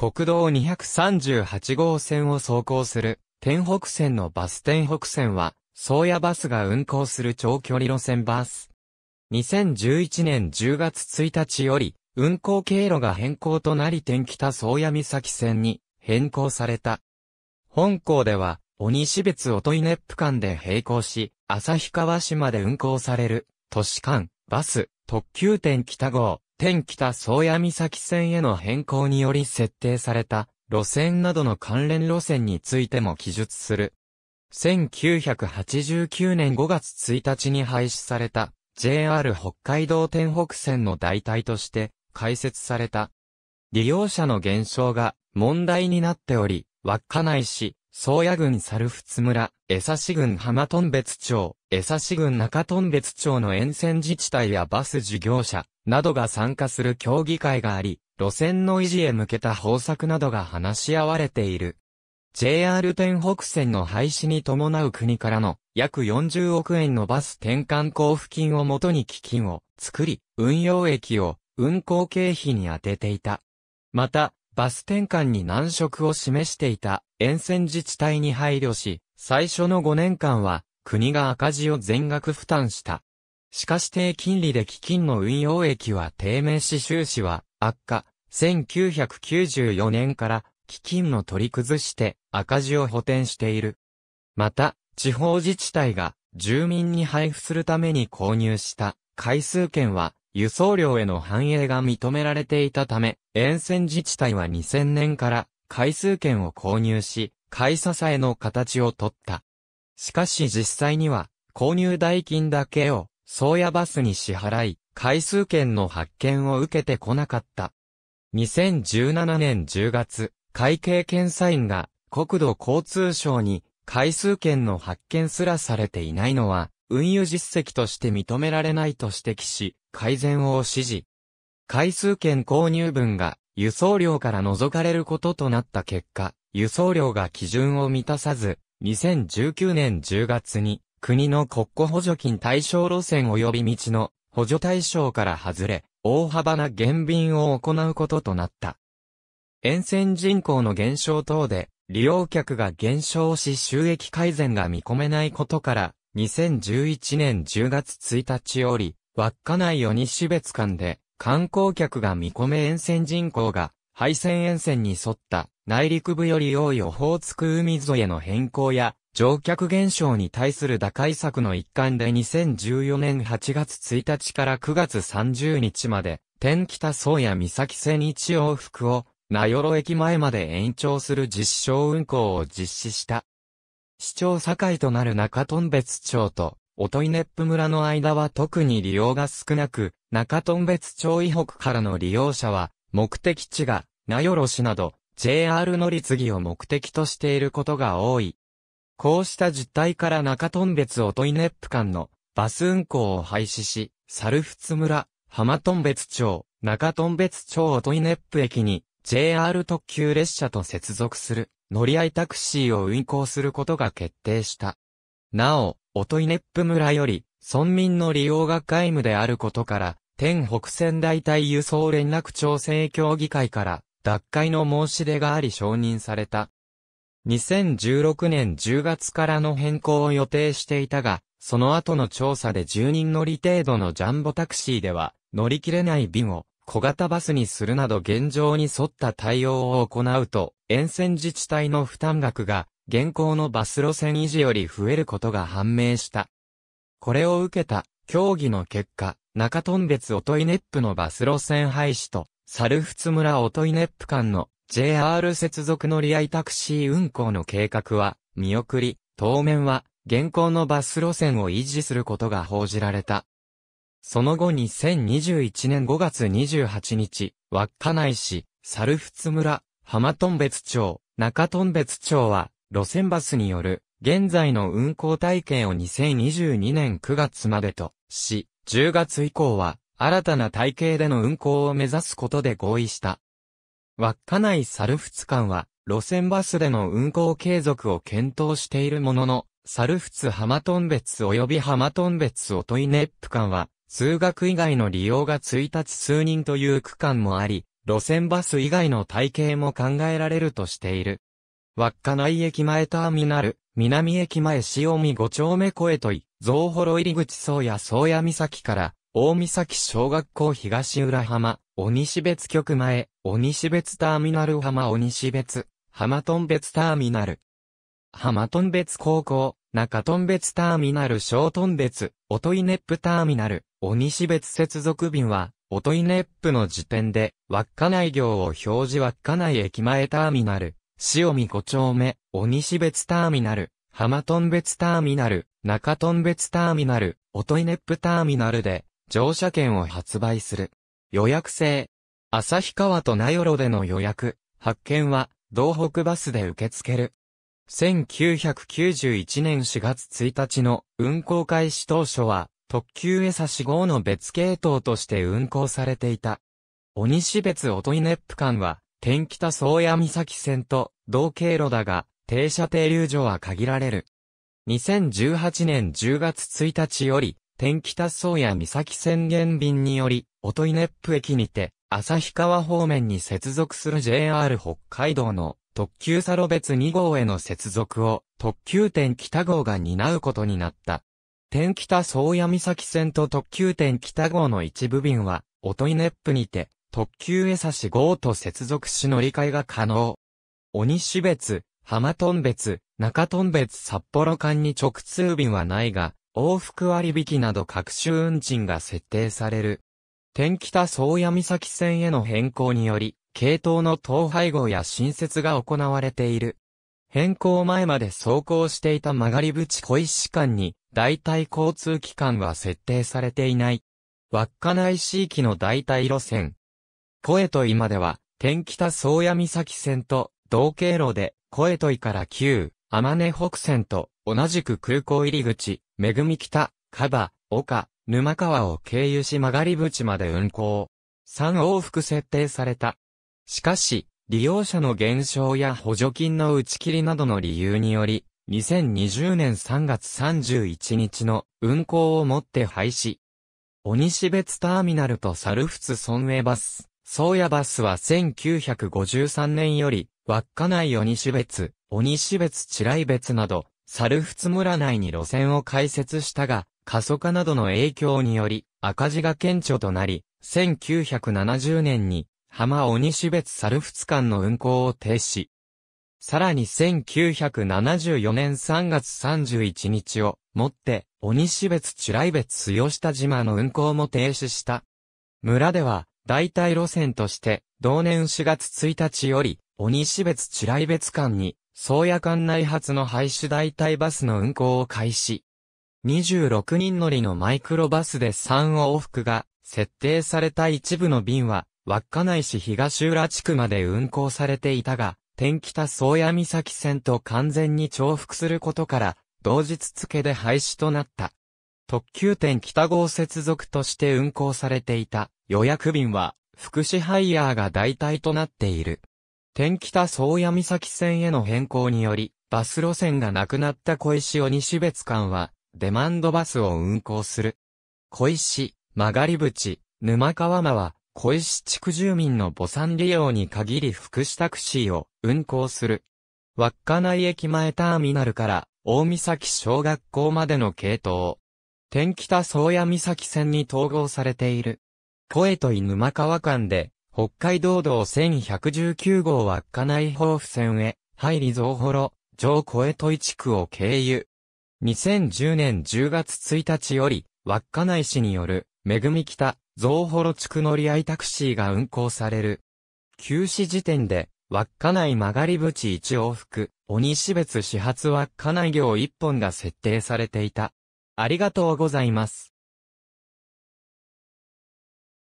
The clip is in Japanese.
国道238号線を走行する、天北線のバス天北線は、宗谷バスが運行する長距離路線バス。2011年10月1日より、運行経路が変更となり天北宗谷岬線に変更された。本校では、鬼市別音っぷ間で並行し、旭川市まで運行される、都市間、バス、特急店北号、天北宗谷岬線への変更により設定された路線などの関連路線についても記述する。1989年5月1日に廃止された JR 北海道天北線の代替として開設された。利用者の減少が問題になっており、稚内市、宗谷郡猿払村、江差郡浜頓別町、江差郡中頓別町の沿線自治体やバス事業者などが参加する協議会があり、路線の維持へ向けた方策などが話し合われている。JR 天北線の廃止に伴う国からの約40億円のバス転換交付金をもとに基金を作り、運用益を運行経費に充てていた。また、バス転換に難色を示していた沿線自治体に配慮し、最初の5年間は国が赤字を全額負担した。しかし低金利で基金の運用益は低迷し収支は悪化。1994年から基金の取り崩して赤字を補填している。また、地方自治体が住民に配布するために購入した回数券は輸送量への反映が認められていたため、沿線自治体は2000年から回数券を購入し、買い支えの形をとった。しかし実際には、購入代金だけを、宗谷バスに支払い、回数券の発券を受けてこなかった。2017年10月、会計検査院が国土交通省に回数券の発券すらされていないのは、運輸実績として認められないと指摘し、改善を指示。回数券購入分が輸送量から除かれることとなった結果、輸送量が基準を満たさず、2019年10月に国の国庫補助金対象路線及び道の補助対象から外れ、大幅な減便を行うこととなった。沿線人口の減少等で利用客が減少し収益改善が見込めないことから、2011年10月1日より、稚内鬼日別間で、観光客が見込め沿線人口が、廃線沿線に沿った内陸部より多いオホーツク海沿いへの変更や、乗客減少に対する打開策の一環で2014年8月1日から9月30日まで、天北宗谷岬線一往復を、名寄駅前まで延長する実証運行を実施した。市長境となる中頓別町と、音威ネップ村の間は特に利用が少なく、中頓別町以北からの利用者は、目的地が、名寄市など、JR 乗り継ぎを目的としていることが多い。こうした実態から中頓別音威ネップ間のバス運行を廃止し、猿払村、浜頓別町、中頓別町音威ネップ駅に JR 特急列車と接続する。乗り合いタクシーを運行することが決定した。なお、音イネップ村より、村民の利用が皆無であることから、天北線代替輸送連絡調整協議会から、脱会の申し出があり承認された。2016年10月からの変更を予定していたが、その後の調査で10人乗り程度のジャンボタクシーでは、乗り切れない便を小型バスにするなど現状に沿った対応を行うと沿線自治体の負担額が、現行のバス路線維持より増えることが判明した。これを受けた、協議の結果、中トン別オトイネップのバス路線廃止と、サルフツ村オトイネップ間の JR 接続乗り合いタクシー運行の計画は、見送り、当面は、現行のバス路線を維持することが報じられた。その後に2021年5月28日、稚内市、サルフツ村、浜頓別町、中頓別町は、路線バスによる、現在の運行体系を2022年9月までとし、10月以降は、新たな体系での運行を目指すことで合意した。稚内猿仏間は、路線バスでの運行継続を検討しているものの、猿仏浜頓別及び浜頓別おといネップ間は、通学以外の利用が1日数人という区間もあり、路線バス以外の体系も考えられるとしている。稚内駅前ターミナル、南駅前潮見5丁目小江戸井、増幌入口宗谷宗谷岬から、大岬小学校東浦浜、鬼西別局前、鬼西別ターミナル浜鬼西別、浜ン別ターミナル。浜ン別高校、中ン別ターミナル小ン別、音井ネップターミナル、鬼西別接続便は、オトイネップの時点で、稚内行を表示稚内駅前ターミナル、塩見五丁目、鬼西別ターミナル、浜トン別ターミナル、中トン別ターミナル、オトイネップターミナルで、乗車券を発売する。予約制。旭川と名寄での予約、発券は、道北バスで受け付ける。1991年4月1日の運行開始当初は、特急江差号の別系統として運行されていた。鬼市別ネップ間は、天北宗谷岬線と同経路だが、停車停留所は限られる。2018年10月1日より、天北宗谷岬線減便により、ネップ駅にて、旭川方面に接続する JR 北海道の特急サロ別2号への接続を特急天北号が担うことになった。天北宗谷岬線と特急天北号の一部便は、音威ネップにて、特急江差号と接続し乗り換えが可能。鬼市別、浜頓別、中頓別札幌間に直通便はないが、往復割引など各種運賃が設定される。天北宗谷岬線への変更により、系統の統廃合や新設が行われている。変更前まで走行していた曲がり口小石間に、代替交通機関は設定されていない。稚内市域の代替路線。小と今では、天北宗谷岬線と同経路で、小江戸井から旧、天根北線と同じく空港入り口、恵北、カバ、岡、沼川を経由し曲がり口まで運行。3往復設定された。しかし、利用者の減少や補助金の打ち切りなどの理由により、2020年3月31日の運行をもって廃止。鬼西別ターミナルと猿仏村営バス、宗谷バスは1953年より、稚内鬼西別、鬼西別地雷別など、猿仏村内に路線を開設したが、過疎化などの影響により、赤字が顕著となり、1970年に浜鬼市別猿仏間の運行を停止。さらに1974年3月31日をもって、鬼市別ライ別強下島の運行も停止した。村では、代替路線として、同年4月1日より、鬼市別ライ別間に、宗谷間内発の廃止代替バスの運行を開始。26人乗りのマイクロバスで3往復が設定された一部の便は稚内市東浦地区まで運行されていたが、天北宗谷岬線と完全に重複することから、同日付で廃止となった。特急店北号接続として運行されていた予約便は、福祉ハイヤーが代替となっている。天北宗谷岬線への変更により、バス路線がなくなった小石尾西別館は、デマンドバスを運行する。小石、曲がり口、沼川間は、小石地区住民の母産利用に限り福祉タクシーを運行する。稚内駅前ターミナルから大岬小学校までの系統。天北宗谷岬線に統合されている。小江と井沼川間で、北海道道1119号稚内豊富線へ、入り増幌、上小江戸井地区を経由。2010年10月1日より、稚内市による、恵み北、増幌地区乗り合いタクシーが運行される。休止時点で、稚内曲がり口一往復、鬼市別始発稚内行一本が設定されていた。ありがとうございます。